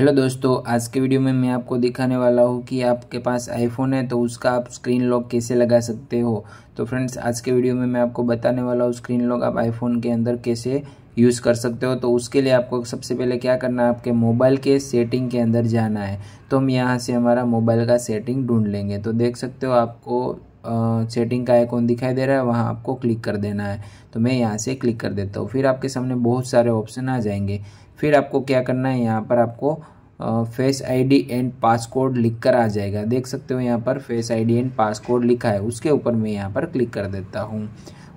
hello दोस्तों आज के वीडियो में मैं आपको दिखाने वाला हूँ कि आपके पास आईफोन है तो उसका आप स्क्रीन लॉक कैसे लगा सकते हो तो फ्रेंड्स आज के वीडियो में मैं आपको बताने वाला हूँ स्क्रीन लॉक आप आईफोन के अंदर कैसे यूज़ कर सकते हो तो उसके लिए आपको सबसे पहले क्या करना है आपके मोबाइल के सेटिंग के अंदर जाना है तो हम यहाँ से हमारा मोबाइल का सेटिंग ढूंढ लेंगे तो देख सकते हो आपको सेटिंग का आइकॉन दिखाई दे रहा है वहाँ आपको क्लिक कर देना है तो मैं यहाँ से क्लिक कर देता हूँ फिर आपके सामने बहुत सारे ऑप्शन आ जाएंगे फिर आपको क्या करना है यहाँ पर आपको फेस आईडी एंड पासकोड लिख कर आ जाएगा देख सकते हो यहाँ पर फेस आईडी एंड पासकोड लिखा है उसके ऊपर मैं यहाँ पर क्लिक कर देता हूँ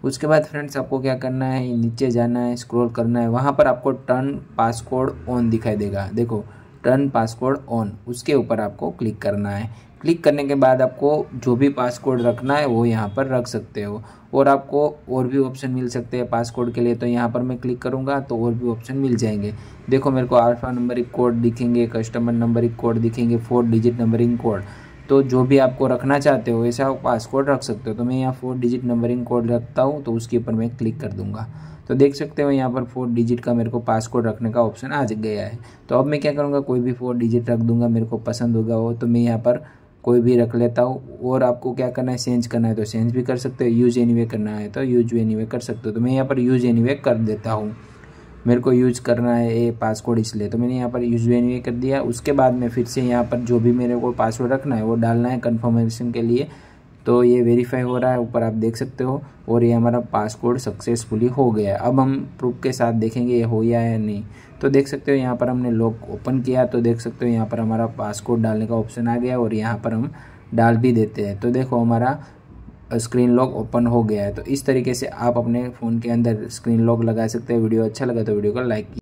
उसके बाद फ्रेंड्स आपको क्या करना है नीचे जाना है स्क्रॉल करना है वहाँ पर आपको टर्न पासकोड ऑन दिखाई देगा देखो टर्न पासकोड ऑन उसके ऊपर आपको क्लिक करना है क्लिक करने के बाद आपको जो भी पासकोड रखना है वो यहाँ पर रख सकते हो और आपको और भी ऑप्शन मिल सकते हैं पासकोड के लिए तो यहाँ पर मैं क्लिक करूँगा तो और भी ऑप्शन मिल जाएंगे देखो मेरे को आल्फ़ा नंबरिंग कोड दिखेंगे कस्टमर नंबरिंग कोड दिखेंगे फोर डिजिट नंबरिंग कोड तो जो भी आपको रखना चाहते हो वैसा पासकोड रख सकते हो तो मैं यहाँ फोर डिजिट नंबरिंग कोड रखता हूँ तो उसके ऊपर मैं क्लिक कर दूँगा तो देख सकते हो यहाँ पर फोर डिजिट का मेरे को पासकोड रखने का ऑप्शन आ गया है तो अब मैं क्या करूँगा कोई भी फोर डिजिट रख दूँगा मेरे को पसंद होगा वो तो मैं यहाँ पर कोई भी रख लेता हूँ और आपको क्या करना है चेंज करना है तो चेंज भी कर सकते हो यूज वे करना है तो यूज वे कर सकते हो तो मैं यहाँ पर यूज वे कर देता हूँ मेरे को यूज करना है ये पासवर्ड इसलिए तो मैंने यहाँ पर यूज एनीवे कर दिया उसके बाद में फिर से यहाँ पर जो भी मेरे को पासवर्ड रखना है वो डालना है कन्फर्मेशन के लिए तो ये वेरीफाई हो रहा है ऊपर आप देख सकते हो और ये हमारा पासकोड सक्सेसफुली हो गया अब हम प्रूफ के साथ देखेंगे ये हो या है नहीं तो देख सकते हो यहाँ पर हमने लॉक ओपन किया तो देख सकते हो यहाँ पर हमारा पासकोड डालने का ऑप्शन आ गया और यहाँ पर हम डाल भी देते हैं तो देखो हमारा स्क्रीन लॉक ओपन हो गया है तो इस तरीके से आप अपने फ़ोन के अंदर स्क्रीन लॉक लगा सकते हैं वीडियो अच्छा लगा तो वीडियो को लाइक